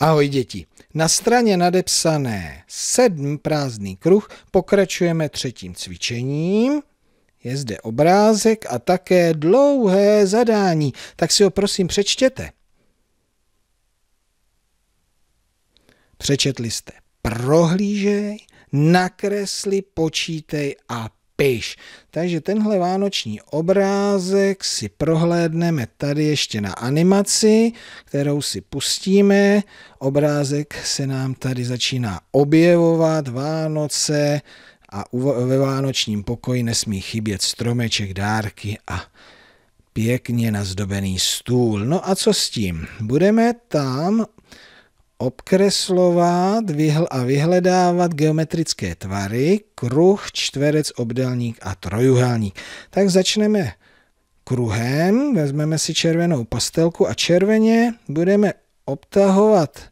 Ahoj děti. Na straně nadepsané sedm prázdný kruh pokračujeme třetím cvičením. Je zde obrázek a také dlouhé zadání, tak si ho prosím přečtěte. Přečetli jste prohlížej, nakresli, počítej a piš. Takže tenhle vánoční obrázek si prohlédneme tady ještě na animaci, kterou si pustíme. Obrázek se nám tady začíná objevovat, Vánoce a ve vánočním pokoji nesmí chybět stromeček, dárky a pěkně nazdobený stůl. No a co s tím? Budeme tam obkreslovat a vyhledávat geometrické tvary, kruh, čtverec, obdelník a trojuhelník. Tak začneme kruhem, vezmeme si červenou pastelku a červeně budeme obtahovat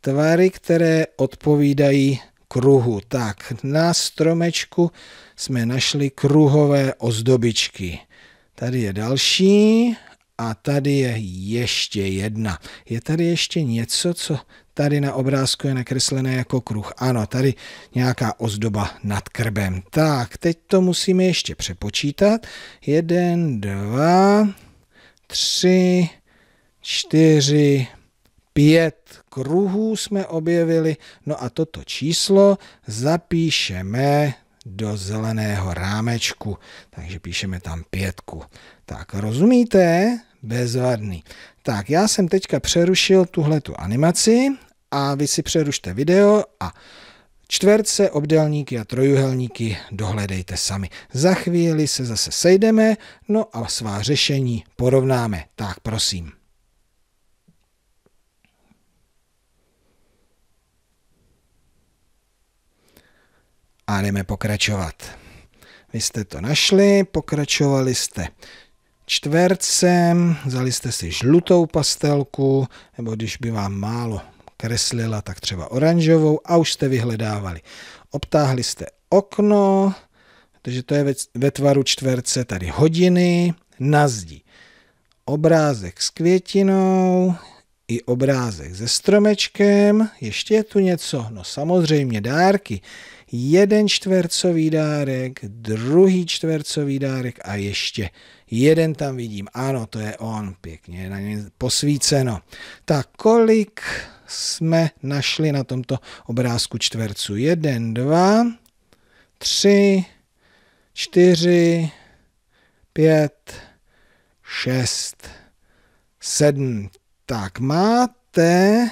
tvary, které odpovídají kruhu. Tak, na stromečku jsme našli kruhové ozdobičky. Tady je další a tady je ještě jedna. Je tady ještě něco, co tady na obrázku je nakreslené jako kruh. Ano, tady nějaká ozdoba nad krbem. Tak, teď to musíme ještě přepočítat. Jeden, dva, tři, čtyři, pět kruhů jsme objevili. No a toto číslo zapíšeme do zeleného rámečku, takže píšeme tam pětku. Tak rozumíte? Bezvadný. Tak já jsem teďka přerušil tuhle tu animaci a vy si přerušte video a čtverce, obdélníky a trojuhelníky dohledejte sami. Za chvíli se zase sejdeme, no a svá řešení porovnáme. Tak prosím. a jdeme pokračovat. Vy jste to našli, pokračovali jste čtvercem, vzali jste si žlutou pastelku, nebo když by vám málo kreslila, tak třeba oranžovou a už jste vyhledávali. Obtáhli jste okno, protože to je ve, ve tvaru čtverce tady hodiny, na zdi obrázek s květinou, i obrázek se stromečkem, ještě je tu něco, no samozřejmě dárky jeden čtvercový dárek, druhý čtvercový dárek a ještě jeden tam vidím. Ano, to je on, pěkně na něj posvíceno. Tak kolik jsme našli na tomto obrázku čtverců? Jeden, dva, tři, čtyři, pět, šest, sedm. Tak máte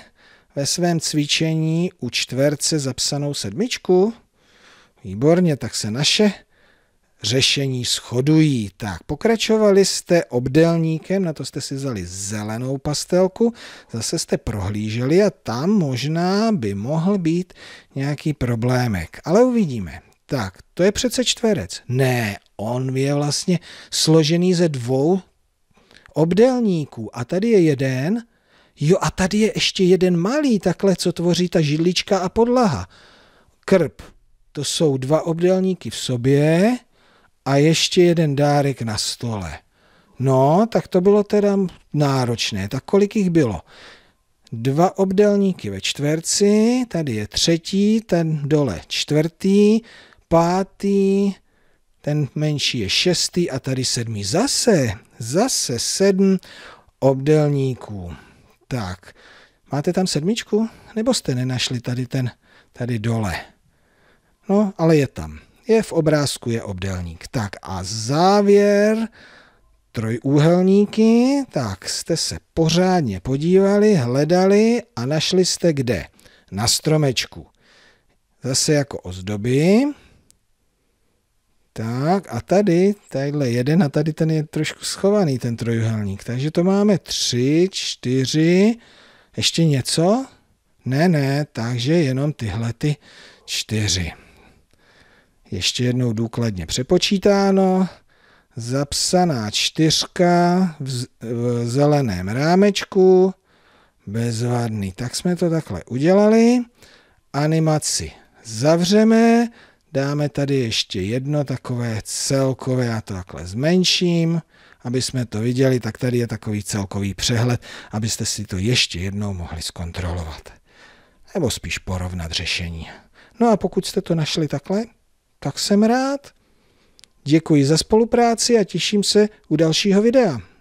ve svém cvičení u čtverce zapsanou sedmičku? Výborně, tak se naše řešení shodují. Tak, pokračovali jste obdelníkem, na to jste si vzali zelenou pastelku, zase jste prohlíželi a tam možná by mohl být nějaký problémek, ale uvidíme. Tak, to je přece čtverec. Ne, on je vlastně složený ze dvou obdelníků a tady je jeden, jo a tady je ještě jeden malý takhle, co tvoří ta židlička a podlaha. Krp to jsou dva obdélníky v sobě a ještě jeden dárek na stole. No, tak to bylo teda náročné. Tak kolik jich bylo? Dva obdélníky ve čtverci, tady je třetí, ten dole čtvrtý, pátý, ten menší je šestý a tady sedmý. Zase, zase sedm obdélníků. Tak, máte tam sedmičku? Nebo jste nenašli tady ten, tady dole? No, ale je tam. Je v obrázku, je obdélník. Tak a závěr trojúhelníky, tak jste se pořádně podívali, hledali a našli jste kde? Na stromečku. Zase jako ozdoby. Tak a tady, tadyhle jeden a tady ten je trošku schovaný, ten trojuhelník. Takže to máme tři, čtyři, ještě něco? Ne, ne, takže jenom tyhle ty čtyři. Ještě jednou důkladně přepočítáno. Zapsaná čtyřka v, v zeleném rámečku. Bezvadný. Tak jsme to takhle udělali. Animaci zavřeme. Dáme tady ještě jedno takové celkové, já to takhle zmenším, aby jsme to viděli, tak tady je takový celkový přehled, abyste si to ještě jednou mohli zkontrolovat. Nebo spíš porovnat řešení. No a pokud jste to našli takhle, tak jsem rád. Děkuji za spolupráci a těším se u dalšího videa.